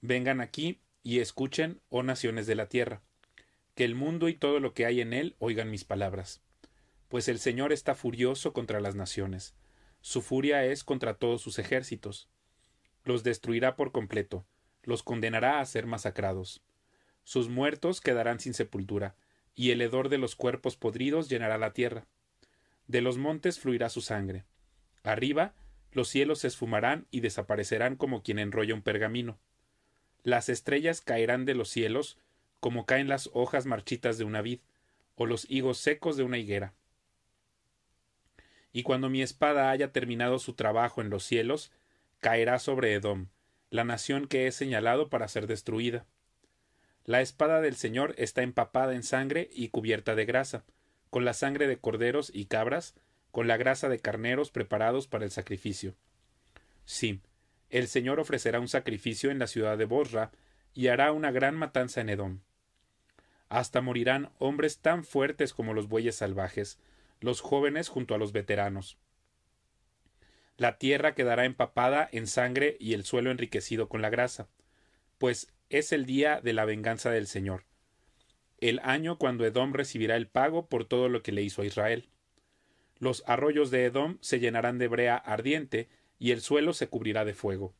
vengan aquí y escuchen, oh naciones de la tierra, que el mundo y todo lo que hay en él oigan mis palabras. Pues el Señor está furioso contra las naciones, su furia es contra todos sus ejércitos. Los destruirá por completo, los condenará a ser masacrados. Sus muertos quedarán sin sepultura, y el hedor de los cuerpos podridos llenará la tierra. De los montes fluirá su sangre. Arriba, los cielos se esfumarán y desaparecerán como quien enrolla un pergamino. Las estrellas caerán de los cielos, como caen las hojas marchitas de una vid, o los higos secos de una higuera. Y cuando mi espada haya terminado su trabajo en los cielos, caerá sobre Edom, la nación que he señalado para ser destruida. La espada del Señor está empapada en sangre y cubierta de grasa, con la sangre de corderos y cabras, con la grasa de carneros preparados para el sacrificio. Sí, el Señor ofrecerá un sacrificio en la ciudad de Borra y hará una gran matanza en Edom. Hasta morirán hombres tan fuertes como los bueyes salvajes, los jóvenes junto a los veteranos. La tierra quedará empapada en sangre y el suelo enriquecido con la grasa, pues es el día de la venganza del Señor, el año cuando Edom recibirá el pago por todo lo que le hizo a Israel. Los arroyos de Edom se llenarán de brea ardiente y el suelo se cubrirá de fuego.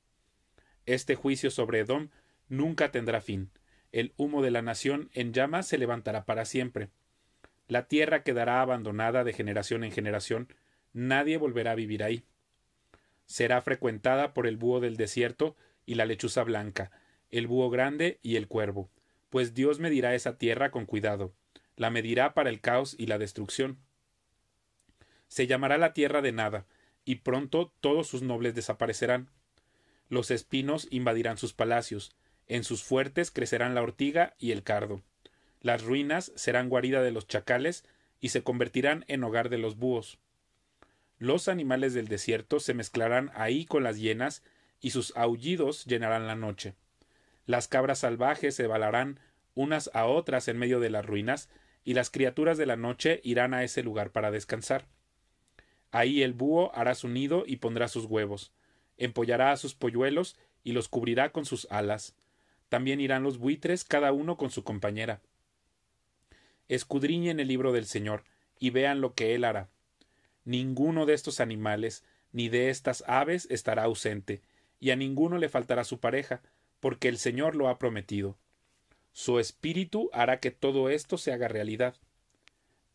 Este juicio sobre Edom nunca tendrá fin. El humo de la nación en llamas se levantará para siempre. La tierra quedará abandonada de generación en generación. Nadie volverá a vivir ahí. Será frecuentada por el búho del desierto y la lechuza blanca, el búho grande y el cuervo, pues Dios medirá esa tierra con cuidado, la medirá para el caos y la destrucción. Se llamará la tierra de nada, y pronto todos sus nobles desaparecerán. Los espinos invadirán sus palacios, en sus fuertes crecerán la ortiga y el cardo. Las ruinas serán guarida de los chacales y se convertirán en hogar de los búhos. Los animales del desierto se mezclarán ahí con las hienas y sus aullidos llenarán la noche. Las cabras salvajes se balarán unas a otras en medio de las ruinas y las criaturas de la noche irán a ese lugar para descansar. Ahí el búho hará su nido y pondrá sus huevos, empollará a sus polluelos y los cubrirá con sus alas. También irán los buitres, cada uno con su compañera. Escudriñen el libro del Señor, y vean lo que Él hará. Ninguno de estos animales, ni de estas aves estará ausente, y a ninguno le faltará su pareja, porque el Señor lo ha prometido. Su espíritu hará que todo esto se haga realidad.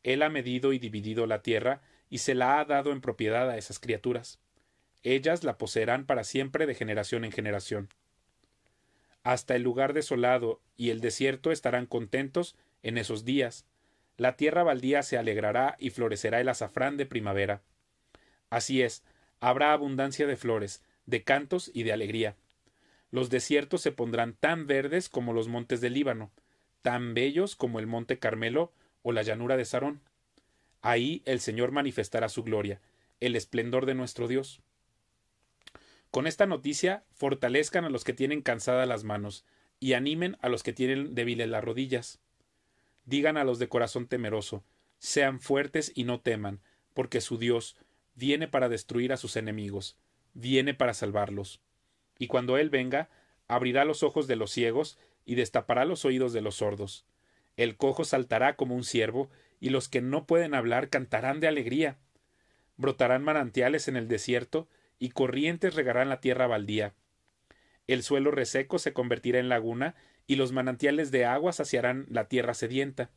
Él ha medido y dividido la tierra, y se la ha dado en propiedad a esas criaturas. Ellas la poseerán para siempre de generación en generación. Hasta el lugar desolado y el desierto estarán contentos en esos días. La tierra baldía se alegrará y florecerá el azafrán de primavera. Así es, habrá abundancia de flores, de cantos y de alegría. Los desiertos se pondrán tan verdes como los montes del Líbano, tan bellos como el monte Carmelo o la llanura de Sarón. Ahí el Señor manifestará su gloria, el esplendor de nuestro Dios. Con esta noticia, fortalezcan a los que tienen cansadas las manos, y animen a los que tienen débiles las rodillas. Digan a los de corazón temeroso, sean fuertes y no teman, porque su Dios viene para destruir a sus enemigos, viene para salvarlos. Y cuando Él venga, abrirá los ojos de los ciegos y destapará los oídos de los sordos. El cojo saltará como un ciervo y los que no pueden hablar cantarán de alegría. Brotarán manantiales en el desierto, y corrientes regarán la tierra baldía. El suelo reseco se convertirá en laguna, y los manantiales de agua saciarán la tierra sedienta.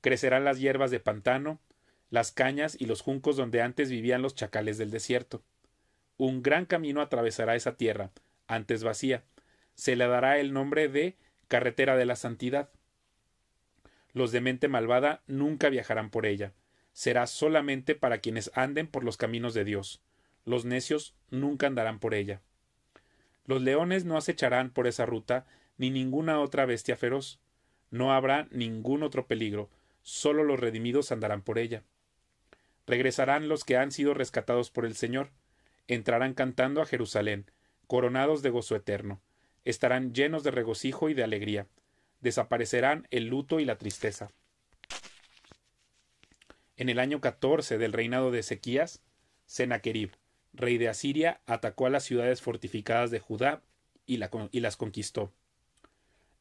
Crecerán las hierbas de pantano, las cañas y los juncos donde antes vivían los chacales del desierto. Un gran camino atravesará esa tierra, antes vacía. Se le dará el nombre de Carretera de la Santidad. Los de mente malvada nunca viajarán por ella. Será solamente para quienes anden por los caminos de Dios. Los necios nunca andarán por ella. Los leones no acecharán por esa ruta, ni ninguna otra bestia feroz. No habrá ningún otro peligro, solo los redimidos andarán por ella. Regresarán los que han sido rescatados por el Señor, entrarán cantando a Jerusalén, coronados de gozo eterno, estarán llenos de regocijo y de alegría, desaparecerán el luto y la tristeza. En el año 14 del reinado de Ezequías, Senaquerib, rey de Asiria, atacó a las ciudades fortificadas de Judá y, y las conquistó.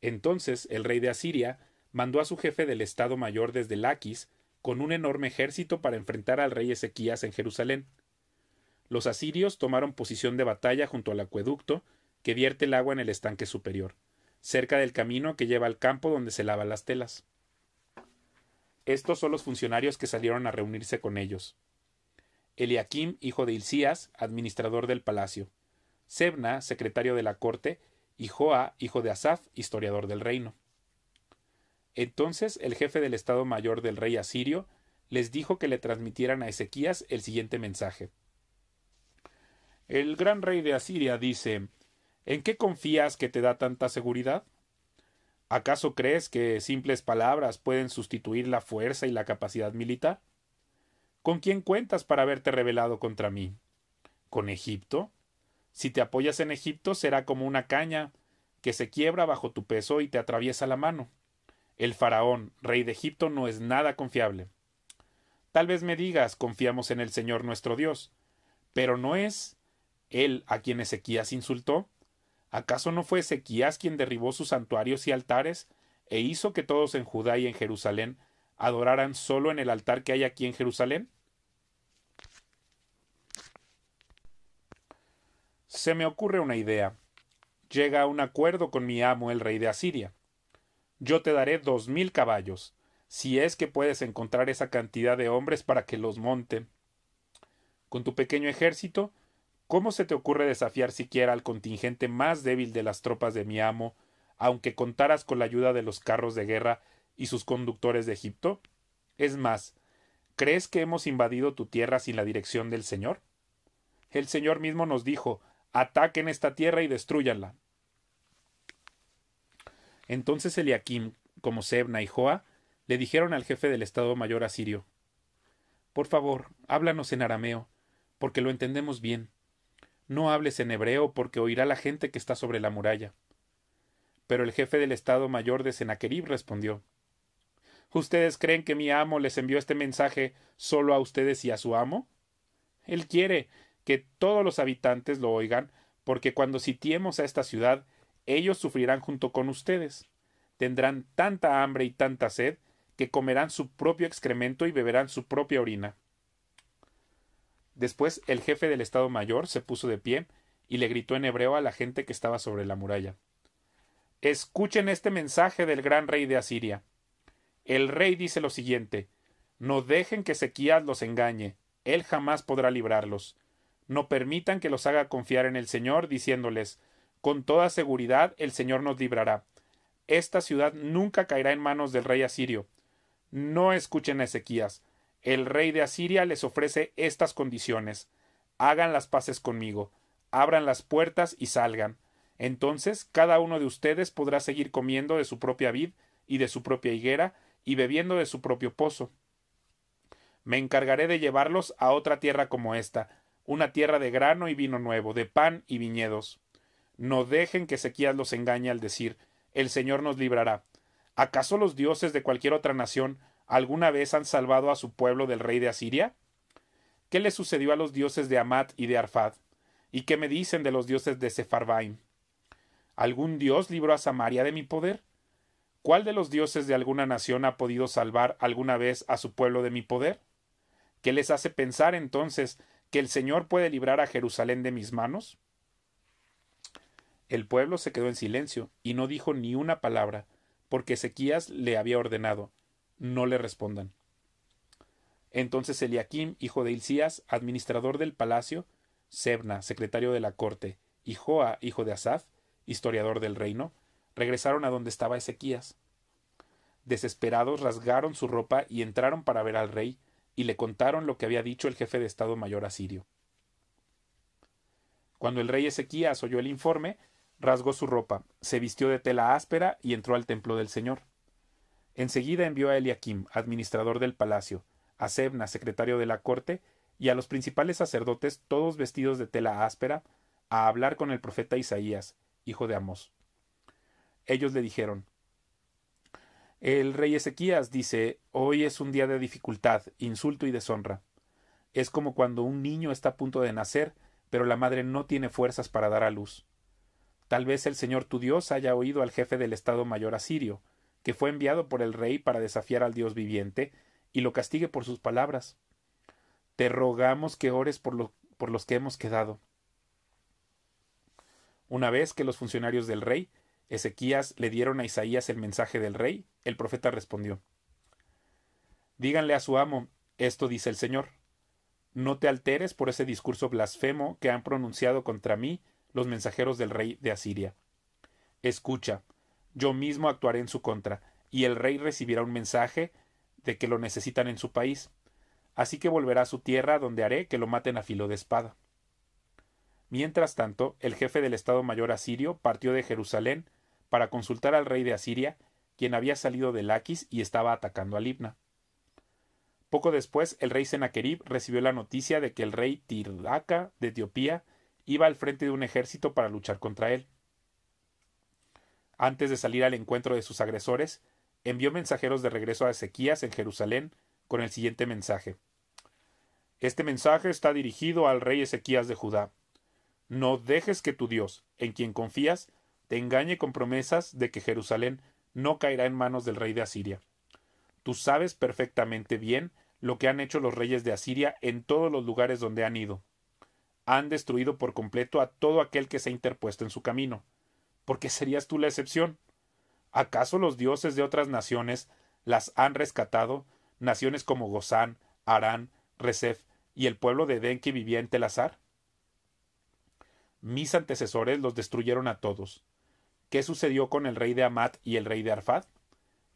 Entonces el rey de Asiria mandó a su jefe del Estado Mayor desde Laquis con un enorme ejército para enfrentar al rey Ezequías en Jerusalén. Los asirios tomaron posición de batalla junto al acueducto que vierte el agua en el estanque superior cerca del camino que lleva al campo donde se lavan las telas. Estos son los funcionarios que salieron a reunirse con ellos. Eliakim, hijo de Hilcías, administrador del palacio. Sebna, secretario de la corte, y Joa, hijo de Asaf, historiador del reino. Entonces el jefe del Estado Mayor del rey asirio les dijo que le transmitieran a Ezequías el siguiente mensaje. El gran rey de Asiria dice ¿En qué confías que te da tanta seguridad? ¿Acaso crees que simples palabras pueden sustituir la fuerza y la capacidad militar? ¿Con quién cuentas para haberte rebelado contra mí? ¿Con Egipto? Si te apoyas en Egipto será como una caña que se quiebra bajo tu peso y te atraviesa la mano. El faraón, rey de Egipto, no es nada confiable. Tal vez me digas confiamos en el Señor nuestro Dios, pero ¿no es él a quien Ezequías insultó? ¿Acaso no fue Ezequías quien derribó sus santuarios y altares, e hizo que todos en Judá y en Jerusalén adoraran solo en el altar que hay aquí en Jerusalén? Se me ocurre una idea. Llega a un acuerdo con mi amo el rey de Asiria. Yo te daré dos mil caballos, si es que puedes encontrar esa cantidad de hombres para que los monte. Con tu pequeño ejército ¿Cómo se te ocurre desafiar siquiera al contingente más débil de las tropas de mi amo, aunque contaras con la ayuda de los carros de guerra y sus conductores de Egipto? Es más, ¿crees que hemos invadido tu tierra sin la dirección del Señor? El Señor mismo nos dijo ataquen esta tierra y destruyanla. Entonces Eliakim, como Sebna y Joa, le dijeron al jefe del Estado Mayor asirio Por favor, háblanos en arameo, porque lo entendemos bien no hables en hebreo porque oirá la gente que está sobre la muralla. Pero el jefe del Estado Mayor de Senaquerib respondió ¿Ustedes creen que mi amo les envió este mensaje solo a ustedes y a su amo? Él quiere que todos los habitantes lo oigan, porque cuando sitiemos a esta ciudad, ellos sufrirán junto con ustedes. Tendrán tanta hambre y tanta sed que comerán su propio excremento y beberán su propia orina. Después el jefe del Estado Mayor se puso de pie y le gritó en hebreo a la gente que estaba sobre la muralla. Escuchen este mensaje del gran rey de Asiria. El rey dice lo siguiente No dejen que Ezequías los engañe, él jamás podrá librarlos. No permitan que los haga confiar en el Señor, diciéndoles Con toda seguridad el Señor nos librará. Esta ciudad nunca caerá en manos del rey asirio. No escuchen a Ezequías, el rey de Asiria les ofrece estas condiciones hagan las paces conmigo, abran las puertas y salgan. Entonces cada uno de ustedes podrá seguir comiendo de su propia vid y de su propia higuera y bebiendo de su propio pozo. Me encargaré de llevarlos a otra tierra como esta, una tierra de grano y vino nuevo, de pan y viñedos. No dejen que Sequías los engañe al decir El Señor nos librará. ¿Acaso los dioses de cualquier otra nación alguna vez han salvado a su pueblo del rey de Asiria? ¿Qué le sucedió a los dioses de Amat y de Arfad? ¿Y qué me dicen de los dioses de Sepharvaim? ¿Algún dios libró a Samaria de mi poder? ¿Cuál de los dioses de alguna nación ha podido salvar alguna vez a su pueblo de mi poder? ¿Qué les hace pensar entonces que el Señor puede librar a Jerusalén de mis manos? El pueblo se quedó en silencio y no dijo ni una palabra, porque Ezequías le había ordenado no le respondan. Entonces Eliakim, hijo de Hilcías, administrador del palacio, Sebna, secretario de la corte, y Joa, hijo de Asaf, historiador del reino, regresaron a donde estaba Ezequías. Desesperados rasgaron su ropa y entraron para ver al rey, y le contaron lo que había dicho el jefe de Estado Mayor asirio. Cuando el rey Ezequías oyó el informe, rasgó su ropa, se vistió de tela áspera y entró al templo del Señor. Enseguida envió a Eliakim, administrador del palacio, a Sebna, secretario de la corte, y a los principales sacerdotes, todos vestidos de tela áspera, a hablar con el profeta Isaías, hijo de Amós. Ellos le dijeron El rey Ezequías dice Hoy es un día de dificultad, insulto y deshonra. Es como cuando un niño está a punto de nacer, pero la madre no tiene fuerzas para dar a luz. Tal vez el Señor tu Dios haya oído al jefe del Estado Mayor asirio, que fue enviado por el rey para desafiar al Dios viviente, y lo castigue por sus palabras. Te rogamos que ores por, por los que hemos quedado. Una vez que los funcionarios del rey, Ezequías, le dieron a Isaías el mensaje del rey, el profeta respondió Díganle a su amo, esto dice el Señor. No te alteres por ese discurso blasfemo que han pronunciado contra mí los mensajeros del rey de Asiria. Escucha, yo mismo actuaré en su contra, y el rey recibirá un mensaje de que lo necesitan en su país. Así que volverá a su tierra, donde haré que lo maten a filo de espada. Mientras tanto, el jefe del Estado Mayor asirio partió de Jerusalén para consultar al rey de Asiria, quien había salido de Laquis y estaba atacando a Libna. Poco después, el rey Senaquerib recibió la noticia de que el rey Tirdaca de Etiopía iba al frente de un ejército para luchar contra él. Antes de salir al encuentro de sus agresores, envió mensajeros de regreso a Ezequías en Jerusalén con el siguiente mensaje. Este mensaje está dirigido al rey Ezequías de Judá. No dejes que tu Dios, en quien confías, te engañe con promesas de que Jerusalén no caerá en manos del rey de Asiria. Tú sabes perfectamente bien lo que han hecho los reyes de Asiria en todos los lugares donde han ido. Han destruido por completo a todo aquel que se ha interpuesto en su camino porque serías tú la excepción. ¿Acaso los dioses de otras naciones las han rescatado? Naciones como Gozán, Arán, Rezef y el pueblo de Eden que vivía en Telazar. Mis antecesores los destruyeron a todos. ¿Qué sucedió con el rey de Amat y el rey de Arfad?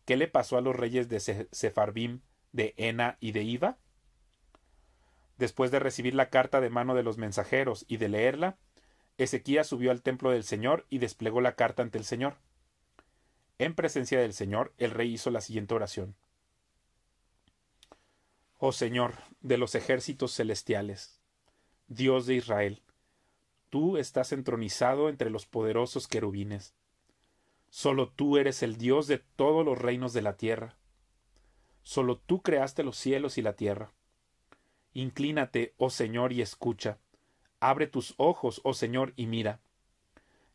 ¿Qué le pasó a los reyes de Sefarbim, de Ena y de Iva? Después de recibir la carta de mano de los mensajeros y de leerla, Ezequías subió al templo del Señor y desplegó la carta ante el Señor. En presencia del Señor, el rey hizo la siguiente oración. Oh Señor, de los ejércitos celestiales, Dios de Israel, tú estás entronizado entre los poderosos querubines. Solo tú eres el Dios de todos los reinos de la tierra. Solo tú creaste los cielos y la tierra. Inclínate, oh Señor, y escucha. Abre tus ojos, oh Señor, y mira.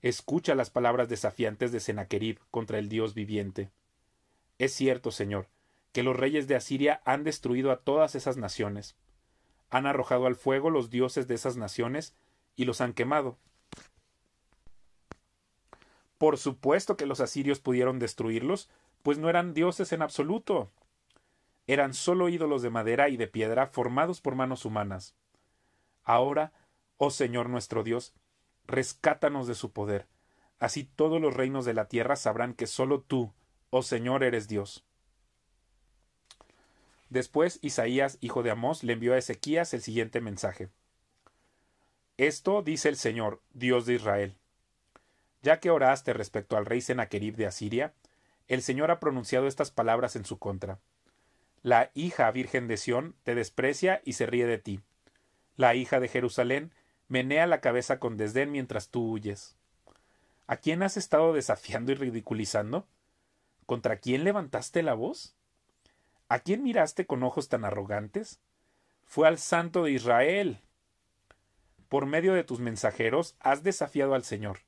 Escucha las palabras desafiantes de Sennacherib contra el Dios viviente. Es cierto, Señor, que los reyes de Asiria han destruido a todas esas naciones. Han arrojado al fuego los dioses de esas naciones y los han quemado. Por supuesto que los asirios pudieron destruirlos, pues no eran dioses en absoluto. Eran solo ídolos de madera y de piedra formados por manos humanas. Ahora Oh Señor nuestro Dios, rescátanos de su poder. Así todos los reinos de la tierra sabrán que sólo tú, oh Señor, eres Dios. Después Isaías, hijo de Amós, le envió a Ezequías el siguiente mensaje. Esto dice el Señor, Dios de Israel. Ya que oraste respecto al rey Senaquerib de Asiria, el Señor ha pronunciado estas palabras en su contra. La hija virgen de Sión te desprecia y se ríe de ti. La hija de Jerusalén menea la cabeza con desdén mientras tú huyes. ¿A quién has estado desafiando y ridiculizando? ¿Contra quién levantaste la voz? ¿A quién miraste con ojos tan arrogantes? Fue al Santo de Israel. Por medio de tus mensajeros has desafiado al Señor.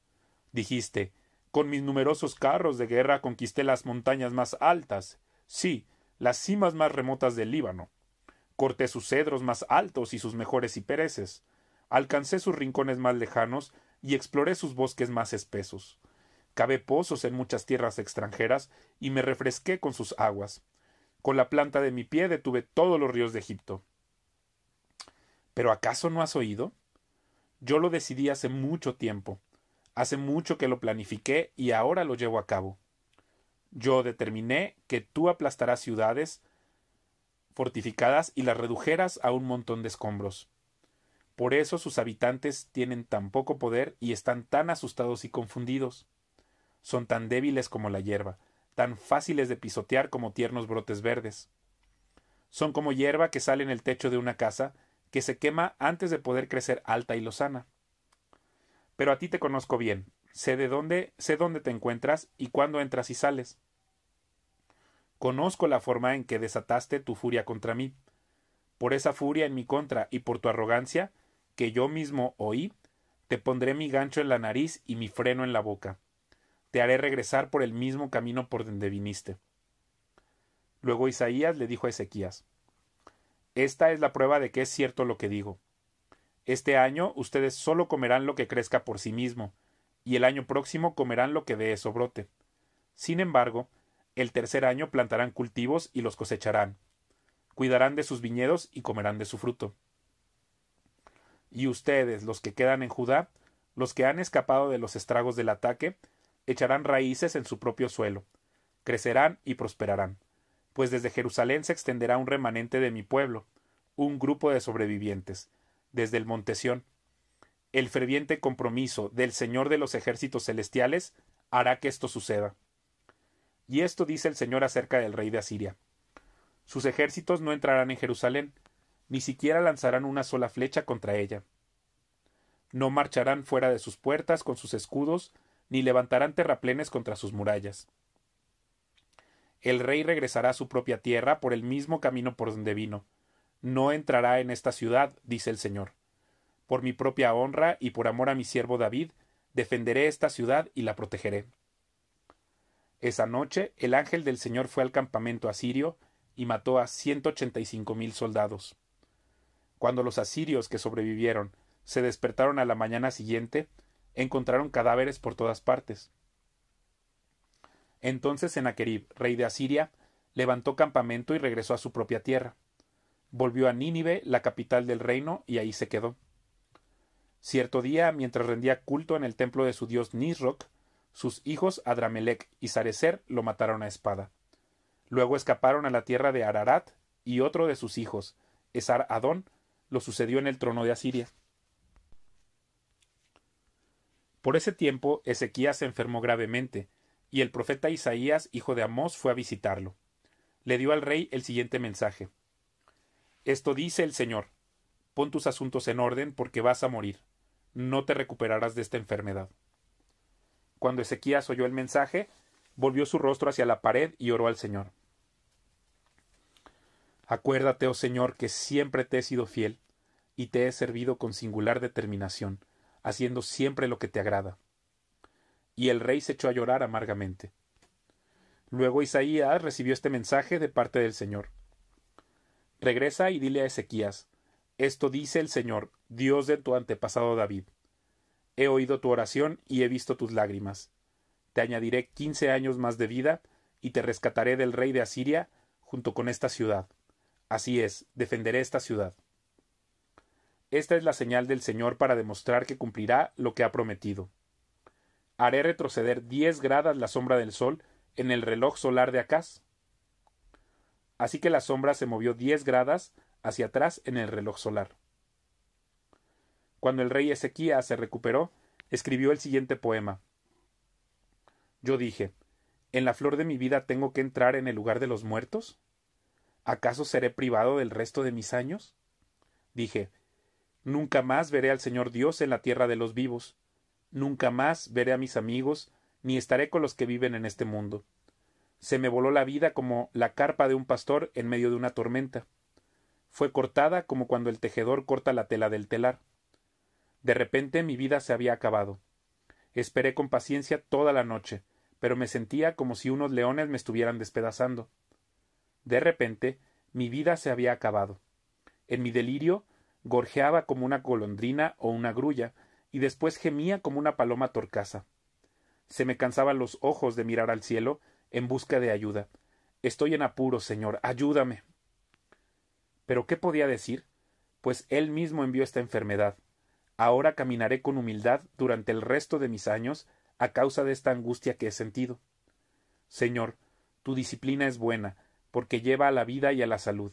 Dijiste, con mis numerosos carros de guerra conquisté las montañas más altas, sí, las cimas más remotas del Líbano. Corté sus cedros más altos y sus mejores pereces alcancé sus rincones más lejanos y exploré sus bosques más espesos. Cavé pozos en muchas tierras extranjeras y me refresqué con sus aguas. Con la planta de mi pie detuve todos los ríos de Egipto. ¿Pero acaso no has oído? Yo lo decidí hace mucho tiempo. Hace mucho que lo planifiqué y ahora lo llevo a cabo. Yo determiné que tú aplastarás ciudades fortificadas y las redujeras a un montón de escombros. Por eso sus habitantes tienen tan poco poder y están tan asustados y confundidos. Son tan débiles como la hierba, tan fáciles de pisotear como tiernos brotes verdes. Son como hierba que sale en el techo de una casa, que se quema antes de poder crecer alta y lozana. Pero a ti te conozco bien, sé de dónde, sé dónde te encuentras y cuándo entras y sales. Conozco la forma en que desataste tu furia contra mí. Por esa furia en mi contra y por tu arrogancia, que yo mismo oí, te pondré mi gancho en la nariz y mi freno en la boca. Te haré regresar por el mismo camino por donde viniste. Luego Isaías le dijo a Ezequías Esta es la prueba de que es cierto lo que digo. Este año ustedes solo comerán lo que crezca por sí mismo, y el año próximo comerán lo que de sobrote. brote. Sin embargo, el tercer año plantarán cultivos y los cosecharán. Cuidarán de sus viñedos y comerán de su fruto. Y ustedes, los que quedan en Judá, los que han escapado de los estragos del ataque, echarán raíces en su propio suelo, crecerán y prosperarán, pues desde Jerusalén se extenderá un remanente de mi pueblo, un grupo de sobrevivientes, desde el Montesión. El ferviente compromiso del Señor de los ejércitos celestiales hará que esto suceda. Y esto dice el Señor acerca del rey de Asiria. Sus ejércitos no entrarán en Jerusalén, ni siquiera lanzarán una sola flecha contra ella. No marcharán fuera de sus puertas con sus escudos, ni levantarán terraplenes contra sus murallas. El rey regresará a su propia tierra por el mismo camino por donde vino. No entrará en esta ciudad, dice el Señor. Por mi propia honra y por amor a mi siervo David, defenderé esta ciudad y la protegeré. Esa noche el ángel del Señor fue al campamento asirio y mató a ciento ochenta y cinco mil soldados. Cuando los asirios que sobrevivieron se despertaron a la mañana siguiente, encontraron cadáveres por todas partes. Entonces Senaquerib, rey de Asiria, levantó campamento y regresó a su propia tierra. Volvió a Nínive, la capital del reino, y ahí se quedó. Cierto día, mientras rendía culto en el templo de su dios Nisroch, sus hijos Adramelec y Sarecer lo mataron a espada. Luego escaparon a la tierra de Ararat, y otro de sus hijos, Esar Adón, lo sucedió en el trono de Asiria. Por ese tiempo Ezequías se enfermó gravemente, y el profeta Isaías, hijo de Amós, fue a visitarlo. Le dio al rey el siguiente mensaje. Esto dice el Señor. Pon tus asuntos en orden porque vas a morir. No te recuperarás de esta enfermedad. Cuando Ezequías oyó el mensaje, volvió su rostro hacia la pared y oró al Señor. Acuérdate, oh Señor, que siempre te he sido fiel y te he servido con singular determinación, haciendo siempre lo que te agrada. Y el rey se echó a llorar amargamente. Luego Isaías recibió este mensaje de parte del Señor. Regresa y dile a Ezequías, esto dice el Señor, Dios de tu antepasado David. He oído tu oración y he visto tus lágrimas. Te añadiré quince años más de vida, y te rescataré del rey de Asiria junto con esta ciudad. Así es, defenderé esta ciudad. Esta es la señal del Señor para demostrar que cumplirá lo que ha prometido. Haré retroceder diez gradas la sombra del sol en el reloj solar de Acaz. Así que la sombra se movió diez gradas hacia atrás en el reloj solar. Cuando el rey Ezequías se recuperó, escribió el siguiente poema. Yo dije, ¿en la flor de mi vida tengo que entrar en el lugar de los muertos? ¿Acaso seré privado del resto de mis años? Dije Nunca más veré al Señor Dios en la tierra de los vivos. Nunca más veré a mis amigos, ni estaré con los que viven en este mundo. Se me voló la vida como la carpa de un pastor en medio de una tormenta. Fue cortada como cuando el tejedor corta la tela del telar. De repente mi vida se había acabado. Esperé con paciencia toda la noche, pero me sentía como si unos leones me estuvieran despedazando. De repente, mi vida se había acabado. En mi delirio, gorjeaba como una golondrina o una grulla, y después gemía como una paloma torcaza. Se me cansaban los ojos de mirar al cielo en busca de ayuda. Estoy en apuros, señor, ayúdame. Pero ¿qué podía decir? Pues él mismo envió esta enfermedad. Ahora caminaré con humildad durante el resto de mis años a causa de esta angustia que he sentido. Señor, tu disciplina es buena, porque lleva a la vida y a la salud.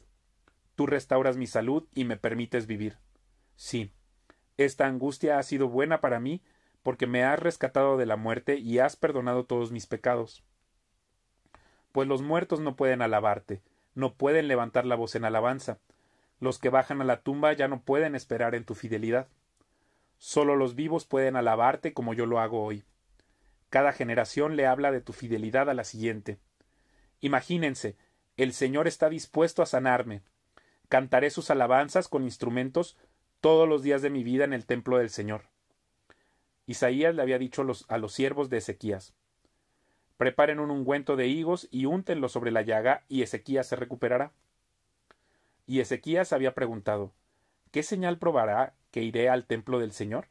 Tú restauras mi salud y me permites vivir. Sí, esta angustia ha sido buena para mí, porque me has rescatado de la muerte y has perdonado todos mis pecados. Pues los muertos no pueden alabarte, no pueden levantar la voz en alabanza. Los que bajan a la tumba ya no pueden esperar en tu fidelidad. Solo los vivos pueden alabarte como yo lo hago hoy. Cada generación le habla de tu fidelidad a la siguiente. Imagínense, el Señor está dispuesto a sanarme. Cantaré sus alabanzas con instrumentos todos los días de mi vida en el templo del Señor. Isaías le había dicho a los siervos de Ezequías Preparen un ungüento de higos y úntenlo sobre la llaga, y Ezequías se recuperará. Y Ezequías había preguntado ¿Qué señal probará que iré al templo del Señor?